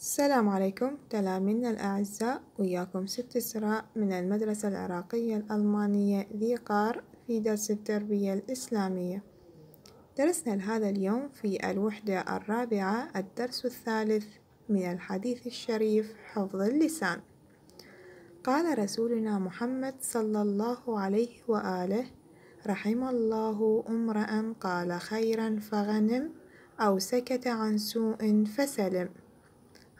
السلام عليكم تلاميذنا الأعزاء وياكم ست إسراء من المدرسة العراقية الألمانية ذي قار في درس التربية الإسلامية درسنا لهذا اليوم في الوحدة الرابعة الدرس الثالث من الحديث الشريف حفظ اللسان قال رسولنا محمد صلى الله عليه وآله رحم الله امرأ قال خيرا فغنم أو سكت عن سوء فسلم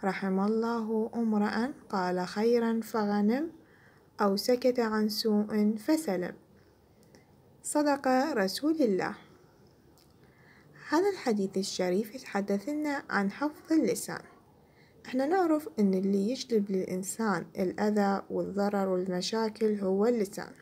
رحم الله امرأ قال خيرا فغنم أو سكت عن سوء فسلم صدق رسول الله هذا الحديث الشريف يتحدثنا عن حفظ اللسان احنا نعرف ان اللي يجلب للإنسان الأذى والضرر والمشاكل هو اللسان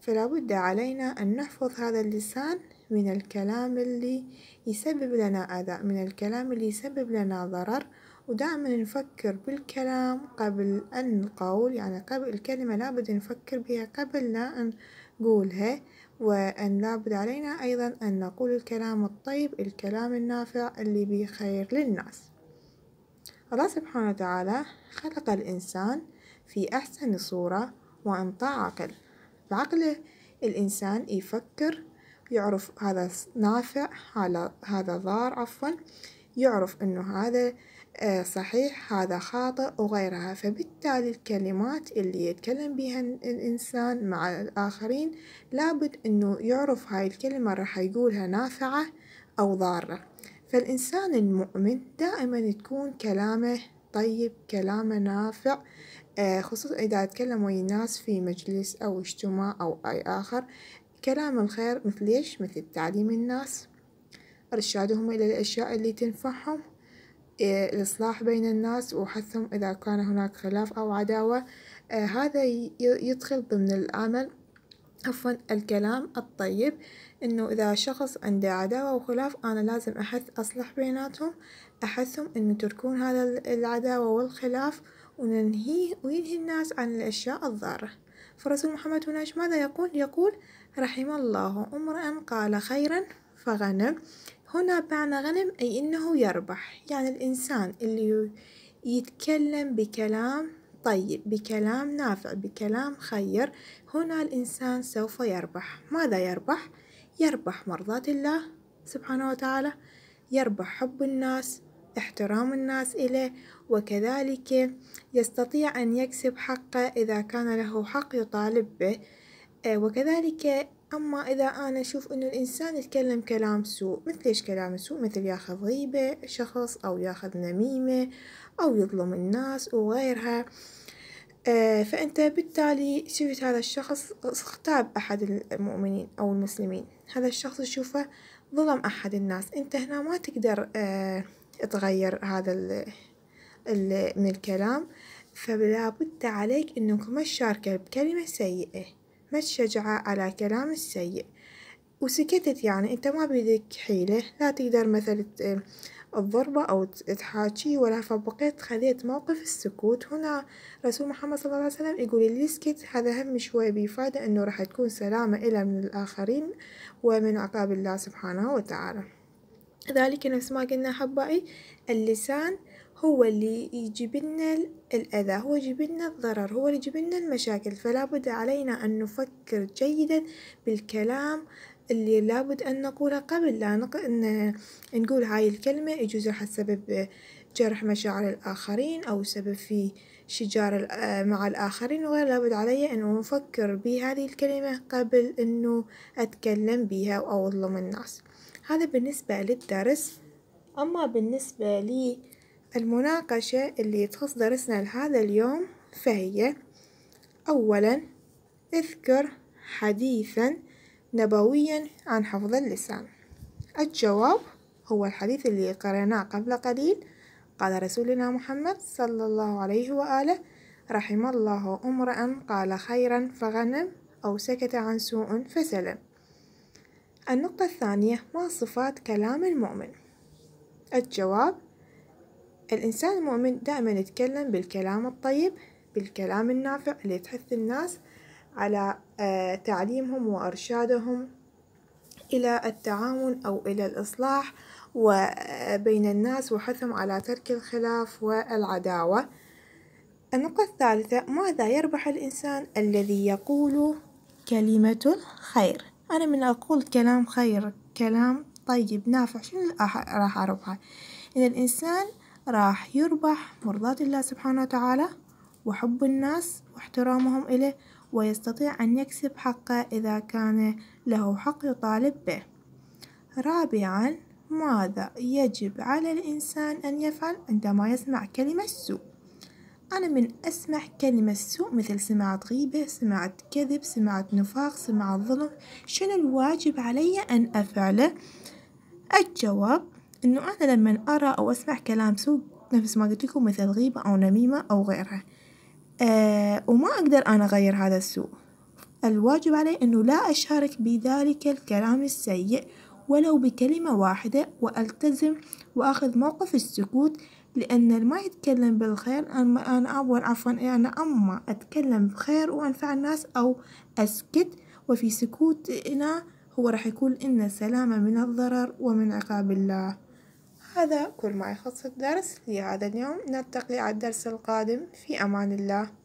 فلا بد علينا أن نحفظ هذا اللسان من الكلام اللي يسبب لنا أذى من الكلام اللي يسبب لنا ضرر ودائما نفكر بالكلام قبل أن نقول يعني قبل الكلمة لابد نفكر بها قبل لا أن نقولها وأن لابد علينا أيضا أن نقول الكلام الطيب الكلام النافع اللي بيه خير للناس الله سبحانه وتعالى خلق الإنسان في أحسن صورة وأنطى عقل بعقله الإنسان يفكر يعرف هذا نافع هذا هذا ضار عفوا يعرف انه هذا آه، صحيح هذا خاطئ وغيرها فبالتالي الكلمات اللي يتكلم بها الإنسان مع الآخرين لابد أنه يعرف هاي الكلمة راح يقولها نافعة أو ضارة فالإنسان المؤمن دائما تكون كلامه طيب كلامه نافع آه، خصوصا إذا أتكلم ويا ناس في مجلس أو اجتماع أو أي آخر كلام الخير مثل إيش مثل تعليم الناس إرشادهم إلى الأشياء اللي تنفعهم إيه، الإصلاح بين الناس وحثهم إذا كان هناك خلاف أو عداوة إيه، هذا يدخل ضمن الأمل عفوا الكلام الطيب انه اذا شخص عنده عداوة وخلاف انا لازم احث اصلح بيناتهم احثهم انه تركون هذا العداوة والخلاف وننهيه وينهي الناس عن الاشياء الضارة فالرسول محمد هناك ماذا يقول يقول رحم الله امرأ قال خيرا فغنم هنا معنى غنم أي إنه يربح يعني الإنسان اللي يتكلم بكلام طيب بكلام نافع بكلام خير هنا الإنسان سوف يربح ماذا يربح؟ يربح يربح مرضات الله سبحانه وتعالى يربح حب الناس احترام الناس إليه وكذلك يستطيع أن يكسب حقه إذا كان له حق يطالب به آه، وكذلك أما إذا أنا أشوف أن الإنسان يتكلم كلام سوء مثل إيش كلام سوء مثل ياخذ غيبة شخص أو ياخذ نميمة أو يظلم الناس وغيرها آه، فأنت بالتالي شفت هذا الشخص اختاب أحد المؤمنين أو المسلمين هذا الشخص تشوفه ظلم أحد الناس أنت هنا ما تقدر آه، تغير هذا ال ال من الكلام فلا بد عليك أنك ما تشاركه بكلمة سيئة ما تشجعه على كلام السيء وسكتت يعني أنت ما بيدك حيلة لا تقدر مثلا الضربة أو تحاكي ولا فبقيت خذيت موقف السكوت هنا رسول محمد صلى الله عليه وسلم يقول اللي يسكت هذا هم شوي بيفادة أنه راح تكون سلامة إلى من الآخرين ومن عقاب الله سبحانه وتعالى ذلك نفس ما قلنا حبائي اللسان هو اللي يجيب لنا الأذى هو يجيب لنا الضرر هو اللي يجيب لنا المشاكل فلا بد علينا أن نفكر جيدا بالكلام اللي لابد أن نقوله قبل لا نق... إن... نقول هاي الكلمة يجوز راح تسبب جرح مشاعر الآخرين أو سبب في شجار آه، مع الآخرين وغير لابد علي أنه أفكر بهذه الكلمة قبل أنه أتكلم بها أو أظلم الناس هذا بالنسبة للدرس أما بالنسبة لي المناقشة اللي تخص درسنا لهذا اليوم فهي أولا اذكر حديثا نبويا عن حفظ اللسان الجواب هو الحديث اللي قرأناه قبل قليل قال رسولنا محمد صلى الله عليه وآله رحم الله امرأ قال خيرا فغنم أو سكت عن سوء فسلم النقطة الثانية ما صفات كلام المؤمن الجواب الإنسان المؤمن دائما يتكلم بالكلام الطيب بالكلام النافع اللي تحث الناس على آه، تعليمهم وإرشادهم إلى التعاون أو إلى الإصلاح بين الناس وحثهم على ترك الخلاف والعداوة النقطة الثالثة ماذا يربح الإنسان الذي يقول كلمة خير أنا من أقول كلام خير كلام طيب نافع شنو راح أربحه إن الإنسان راح يربح مرضاة الله سبحانه وتعالى وحب الناس واحترامهم إليه ويستطيع أن يكسب حقه إذا كان له حق يطالب به رابعا ماذا يجب على الإنسان أن يفعل عندما يسمع كلمة سوء أنا من أسمع كلمة سوء مثل سمعت غيبة سمعت كذب سمعت نفاق سمعت ظلم شنو الواجب علي أن أفعله الجواب أنه أنا لما أرى أو أسمع كلام سوء نفس ما قلت لكم مثل غيبة أو نميمة أو غيرها آه، وما أقدر أنا أغير هذا السوء الواجب علي أنه لا أشارك بذلك الكلام السيء ولو بكلمة واحدة وألتزم وأخذ موقف السكوت لأن الما يتكلم بالخير أما أنا أول عفوا أنا أما أتكلم بخير وأنفع الناس أو أسكت وفي سكوتنا هو راح يكون إن سلامة من الضرر ومن عقاب الله هذا كل ما يخص الدرس لهذا اليوم نلتقي على الدرس القادم في أمان الله